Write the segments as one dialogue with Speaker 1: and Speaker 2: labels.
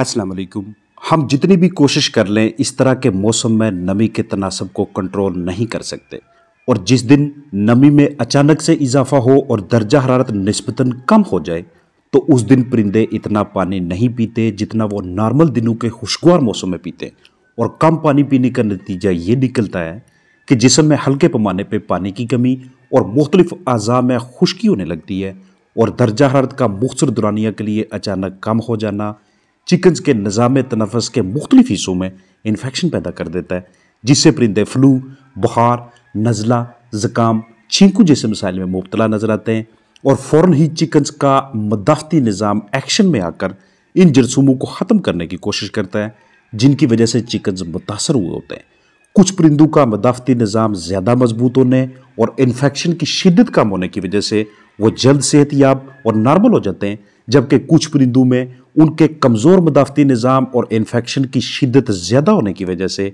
Speaker 1: अस्सलाम वालेकुम हम जितनी भी कोशिश कर लें इस तरह के मौसम में नमी के तनासब को कंट्रोल नहीं कर सकते और जिस दिन नमी में अचानक से इजाफा हो और दर्जा हरारत नस्बता कम हो जाए तो उस दिन परिंदे इतना पानी नहीं पीते जितना वो नॉर्मल दिनों के खुशगवार मौसम में पीते और कम पानी पीने का नतीजा ये निकलता है कि जिसम में हल्के पैमाने पर पानी की कमी और मुख्तलिफ अज़ा में खुश्की होने लगती है और दर्जा हरारत का मुखसर दुरानिया के लिए अचानक कम हो जाना चिकन्स के निज़ाम तनफ़स के मुख्तलिफ हिस्सों में इन्फेक्शन पैदा कर देता है जिससे परिंदे फ्लू बुखार नज़ला ज़ुकाम छींकू जैसे मसाइल में मुबतला नज़र आते हैं और फ़ौर ही चिकन्स का मदाफती निज़ाम एक्शन में आकर इन जरसूमों को ख़त्म करने की कोशिश करता है जिनकी वजह से चिकन्स मुतासर हुए होते हैं कुछ परिंदों का मदाफती निज़ाम ज़्यादा मजबूत होने और इन्फेक्शन की शिदत कम होने की वजह से वो जल्द सेहत याब और नॉर्मल हो जाते हैं जबकि कुछ परिंदों में उनके कमज़ोर मदाफ़ती निज़ाम और इन्फेक्शन की शिदत ज़्यादा होने की वजह से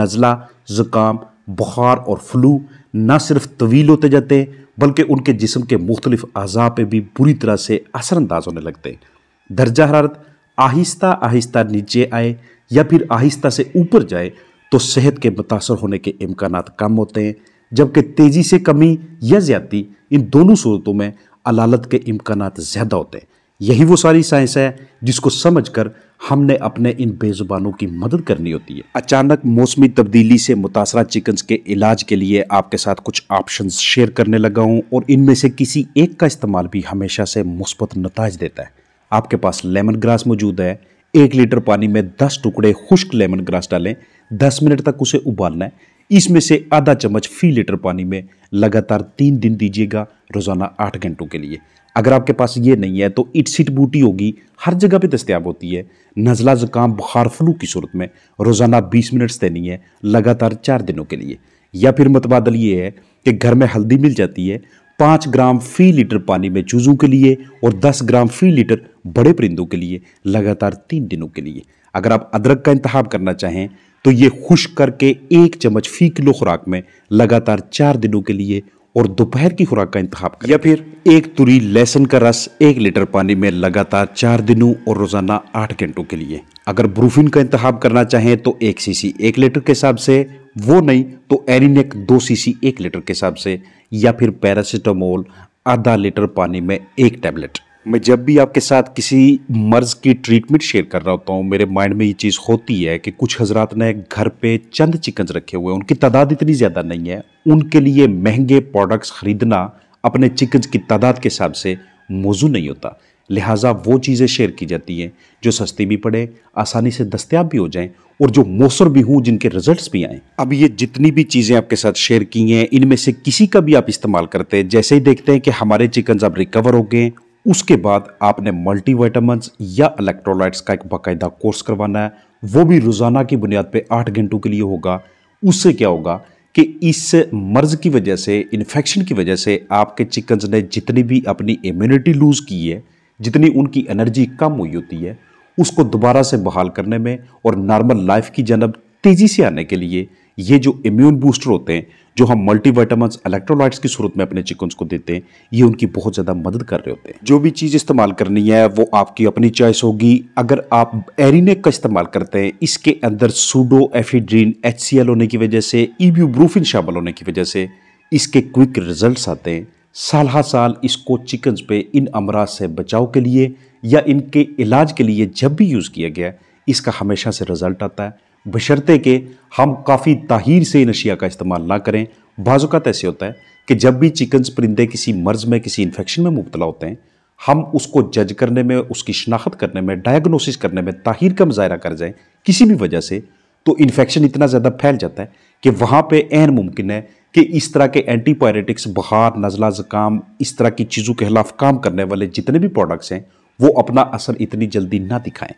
Speaker 1: नज़ला ज़ुकाम बुखार और फ्लू न सिर्फ तवील होते जाते हैं बल्कि उनके जिसम के मुख्तलिफ अज़ा पर भी बुरी तरह से असरानंदाज होने लगते हैं दर्जा हरारत आहिस्ता आहिस्ता नीचे आए या फिर आहिस्ता से ऊपर जाए तो सेहत के मुतासर होने के इम्कान कम होते हैं जबकि तेज़ी से कमी या ज़्यादी इन दोनों सूरतों में अलालत के इम्कान ज़्यादा होते हैं यही वो सारी साइंस है जिसको समझकर हमने अपने इन बेजुबानों की मदद करनी होती है अचानक मौसमी तब्दीली से मुतासर चिकन्स के इलाज के लिए आपके साथ कुछ ऑप्शन शेयर करने लगा हूँ और इनमें से किसी एक का इस्तेमाल भी हमेशा से मुस्बत नतज देता है आपके पास लेमन ग्रास मौजूद है एक लीटर पानी में दस टुकड़े खुश्क लेमन ग्रास डालें दस मिनट तक उसे उबालना है इसमें से आधा चम्मच फी लीटर पानी में लगातार तीन दिन दीजिएगा रोज़ाना आठ घंटों के लिए अगर आपके पास ये नहीं है तो इट सीट बूटी होगी हर जगह पे दस्तियाब होती है नज़ला ज़ुकाम बुखार फ्लू की सूरत में रोज़ाना 20 मिनट्स देनी है लगातार चार दिनों के लिए या फिर मतबादल ये है कि घर में हल्दी मिल जाती है पाँच ग्राम फी लीटर पानी में चूज़ों के लिए और दस ग्राम फी लीटर बड़े परिंदों के लिए लगातार तीन दिनों के लिए अगर आप अदरक का इंतहा करना चाहें तो ये खुश करके एक चम्मच फी किलो खुराक में लगातार चार दिनों के लिए और दोपहर की खुराक का इंतजाम करें या फिर एक तुरी लहसुन का रस एक लीटर पानी में लगातार चार दिनों और रोजाना आठ घंटों के लिए अगर ब्रूफिन का इंतजाम करना चाहें तो एक सीसी एक लीटर के हिसाब से वो नहीं तो एरिनेक दो सीसी एक लीटर के हिसाब से या फिर पैरासीटामोल आधा लीटर पानी में एक टैबलेट मैं जब भी आपके साथ किसी मर्ज़ की ट्रीटमेंट शेयर कर रहा होता हूँ मेरे माइंड में ये चीज़ होती है कि कुछ हजरात ने घर पे चंद चिकन्स रखे हुए हैं उनकी तादाद इतनी ज़्यादा नहीं है उनके लिए महंगे प्रोडक्ट्स ख़रीदना अपने चिकन्स की तादाद के हिसाब से मौजू नहीं होता लिहाजा वो चीज़ें शेयर की जाती हैं जो सस्ती भी पड़े आसानी से दस्तियाब भी हो जाएं और जो मौसर भी हूँ जिनके रिजल्ट्स भी आएँ अब ये जितनी भी चीज़ें आपके साथ शेयर की हैं इनमें से किसी का भी आप इस्तेमाल करते हैं जैसे ही देखते हैं कि हमारे चिकन्स अब रिकवर हो गए उसके बाद आपने मल्टीविटामस या इलेक्ट्रोलाइट्स का एक बाकायदा कोर्स करवाना है वो भी रोज़ाना की बुनियाद पे आठ घंटों के लिए होगा उससे क्या होगा कि इस मर्ज की वजह से इन्फेक्शन की वजह से आपके चिकन्स ने जितनी भी अपनी इम्यूनिटी लूज़ की है जितनी उनकी एनर्जी कम हुई होती है उसको दोबारा से बहाल करने में और नॉर्मल लाइफ की जनब तेज़ी से आने के लिए ये जो इम्यून बूस्टर होते हैं जो हम मल्टीवाइटामस इलेक्ट्रोलाइट्स की सूरत में अपने चिकन्स को देते हैं ये उनकी बहुत ज़्यादा मदद कर रहे होते हैं जो भी चीज़ इस्तेमाल करनी है वो आपकी अपनी चॉइस होगी अगर आप एरिनेक का इस्तेमाल करते हैं इसके अंदर सूडो एफिड्रीन एच होने की वजह से ईब्यूब्रूफिन शामिल होने की वजह से इसके क्विक रिजल्ट आते हैं साल हा साल इसको चिकन्स पे इन अमराज से बचाव के लिए या इनके इलाज के लिए जब भी यूज़ किया गया इसका हमेशा से रिज़ल्ट आता है बशर्ते कि हम काफ़ी ताहिर से इन अशिया का इस्तेमाल ना करें बाज़ात ऐसे होता है कि जब भी चिकन्स परिंदे किसी मर्ज़ में किसी इन्फेक्शन में मुबतला होते हैं हम उसको जज करने में उसकी शनाख्त करने में डायग्नोसिस करने में ताहिर का मुजाहरा कर जाएँ किसी भी वजह से तो इन्फेक्शन इतना ज़्यादा फैल जाता है कि वहाँ पर एन मुमकिन है कि इस तरह के एंटीबायोटिक्स बुखार नज़ला ज़ुकाम इस तरह की चीज़ों के खिलाफ काम करने वाले जितने भी प्रोडक्ट्स हैं वो अपना असर इतनी जल्दी ना दिखाएं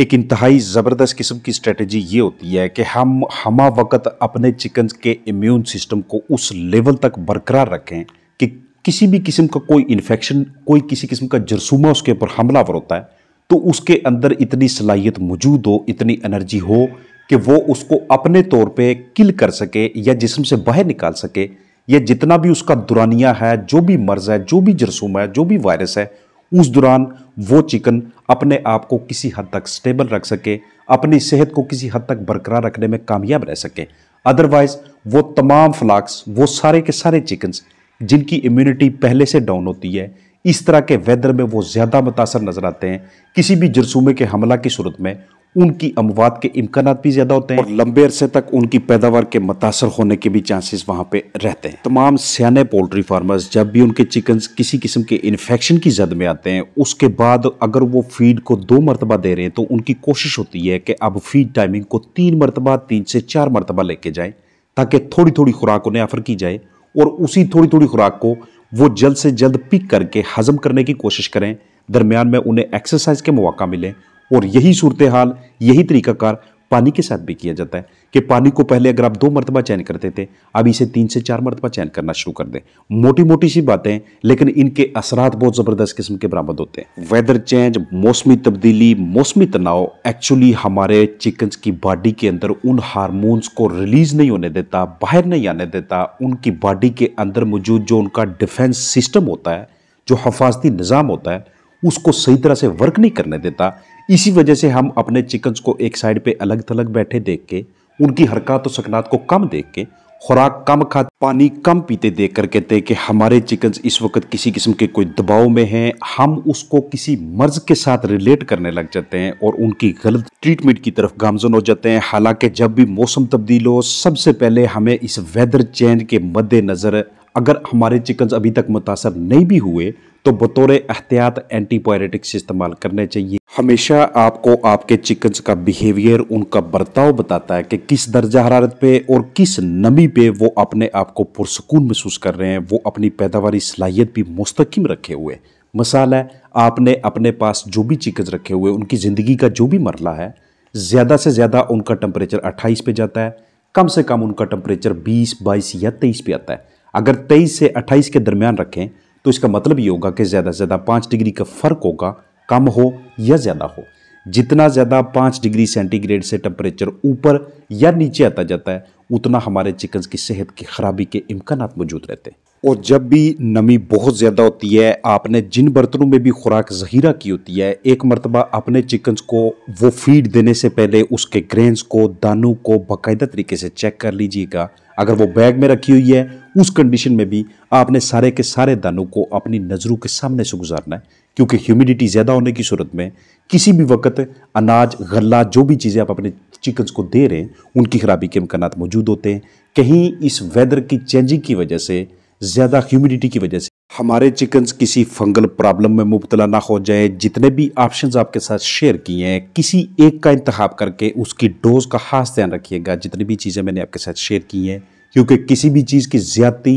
Speaker 1: एक इंतहाई ज़बरदस्त किस्म की स्ट्रेटजी ये होती है कि हम हम वक्त अपने चिकन के इम्यून सिस्टम को उस लेवल तक बरकरार रखें कि किसी भी किस्म का कोई इन्फेक्शन कोई किसी किस्म का जरसूमा उसके ऊपर हमलावर होता है तो उसके अंदर इतनी सलाहियत मौजूद हो इतनी एनर्जी हो कि वो उसको अपने तौर पे किल कर सके या जिसम से बाहर निकाल सके या जितना भी उसका दुरानिया है जो भी मर्ज़ है जो भी जरसूमा है जो भी वायरस है उस दौरान वो चिकन अपने आप को किसी हद तक स्टेबल रख सके अपनी सेहत को किसी हद तक बरकरार रखने में कामयाब रह सके अदरवाइज वो तमाम फ्लाक्स वो सारे के सारे चिकन्स जिनकी इम्यूनिटी पहले से डाउन होती है इस तरह के वेदर में वो ज़्यादा मुतासर नज़र आते हैं किसी भी जरसूमे के हमला की सूरत में उनकी अमवात के इम्कान भी ज़्यादा होते हैं और लंबे अरसे तक उनकी पैदावार के मुतासर होने के भी चांसेस वहाँ पे रहते हैं तमाम सियाने पोल्ट्री फार्मर्स जब भी उनके चिकन किसी किस्म के इन्फेक्शन की जद में आते हैं उसके बाद अगर वो फीड को दो मरतबा दे रहे हैं तो उनकी कोशिश होती है कि अब फीड टाइमिंग को तीन मरतबा तीन से चार मरतबा लेके जाए ताकि थोड़ी थोड़ी खुराक उन्हें ऑफर की जाए और उसी थोड़ी थोड़ी खुराक को वो जल्द से जल्द पिक करके हजम करने की कोशिश करें दरमियान में उन्हें एक्सरसाइज के मौका मिले और यही सूरत हाल यही तरीकाकार पानी के साथ भी किया जाता है कि पानी को पहले अगर आप दो मरतबा चैन करते थे अब इसे तीन से चार मरतबा चैन करना शुरू कर दें मोटी मोटी सी बातें लेकिन इनके असरात बहुत ज़बरदस्त किस्म के बरामद होते हैं वेदर चेंज मौसमी तब्दीली मौसमी तनाव एक्चुअली हमारे चिकन्स की बॉडी के अंदर उन हारमोन्स को रिलीज नहीं होने देता बाहर नहीं आने देता उनकी बॉडी के अंदर मौजूद जो उनका डिफेंस सिस्टम होता है जो हफाजती निज़ाम होता है उसको सही तरह से वर्क नहीं करने देता इसी वजह से हम अपने चिकन्स को एक साइड पे अलग थलग बैठे देख के उनकी हरकत और सकनात को कम देख के खुराक कम खा पानी कम पीते देख कर कहते हैं कि हमारे चिकन्स इस वक्त किसी किस्म के कोई दबाव में हैं हम उसको किसी मर्ज के साथ रिलेट करने लग जाते हैं और उनकी गलत ट्रीटमेंट की तरफ गामजन हो जाते हैं हालांकि जब भी मौसम तब्दील हो सबसे पहले हमें इस वेदर चेंज के मद्देनज़र अगर हमारे चिकन्स अभी तक मुतासर नहीं भी हुए तो बतौर एहतियात एंटीबायोटिक्स इस्तेमाल करने चाहिए हमेशा आपको आपके चिकन्स का बिहेवियर उनका बर्ताव बताता है कि किस दर्जा हरारत पे और किस नमी पे वो अपने आप को पुरसकून महसूस कर रहे हैं वो अपनी पैदावारी सलाहियत भी मुस्तकम रखे हुए मसाल है आपने अपने पास जो भी चिकन्स रखे हुए उनकी ज़िंदगी का जो भी मरला है ज़्यादा से ज़्यादा उनका टम्परेचर अट्ठाईस पे जाता है कम से कम उनका टम्परेचर बीस बाईस या तेईस पे आता है अगर 23 से 28 के दरमियान रखें तो इसका मतलब ये होगा कि ज़्यादा से ज़्यादा पाँच डिग्री का फ़र्क होगा कम हो या ज़्यादा हो जितना ज़्यादा पाँच डिग्री सेंटीग्रेड से टेम्परेचर ऊपर या नीचे आता जाता है उतना हमारे चिकन की सेहत की खराबी के इम्कान मौजूद रहते हैं और जब भी नमी बहुत ज़्यादा होती है आपने जिन बर्तनों में भी खुराक ज़हीरा की होती है एक मरतबा अपने चिकन्स को वो फीड देने से पहले उसके ग्रेन्स को दानों को बाकायदा तरीके से चेक कर लीजिएगा अगर वो बैग में रखी हुई है उस कंडीशन में भी आपने सारे के सारे दानों को अपनी नज़रों के सामने से गुजारना है क्योंकि ह्यूमिडिटी ज़्यादा होने की सूरत में किसी भी वक्त अनाज गला जो भी चीज़ें आप अपने चिकन्स को दे रहे हैं उनकी खराबी के इम्कान मौजूद होते हैं कहीं इस वेदर की चेंजिंग की वजह से ज़्यादा ह्यूमिडिटी की वजह से हमारे चिकन्स किसी फंगल प्रॉब्लम में मुबतला ना हो जाए जितने भी ऑप्शन आपके साथ शेयर किए हैं किसी एक का इंतखब करके उसकी डोज का खास ध्यान रखिएगा जितनी भी चीज़ें मैंने आपके साथ शेयर की हैं क्योंकि किसी भी चीज़ की ज़्यादती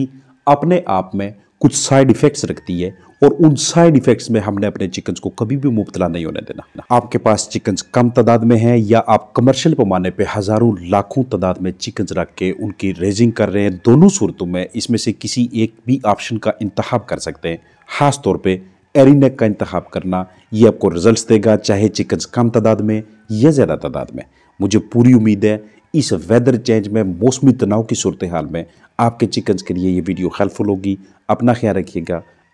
Speaker 1: अपने आप में कुछ साइड इफ़ेक्ट्स रखती है और उन साइड इफेक्ट्स में हमने अपने चिकन्स को कभी भी मुबतला नहीं होने देना आपके पास चिकन्स कम तादाद में हैं या आप कमर्शियल पैमाने पे हज़ारों लाखों तादाद में चिकन्स रख के उनकी रेजिंग कर रहे हैं दोनों सूरतों में इसमें से किसी एक भी ऑप्शन का इंतब कर सकते हैं ख़ास तौर पर एरिनेक का इंतहा करना ये आपको रिजल्ट देगा चाहे चिकन कम तादाद में या ज़्यादा तादाद में मुझे पूरी उम्मीद है इस वेदर चेंज में मौसमी तनाव की सूरत हाल में आपके चिकन्स के लिए ये वीडियो हेल्पफुल होगी अपना ख्याल रखिएगा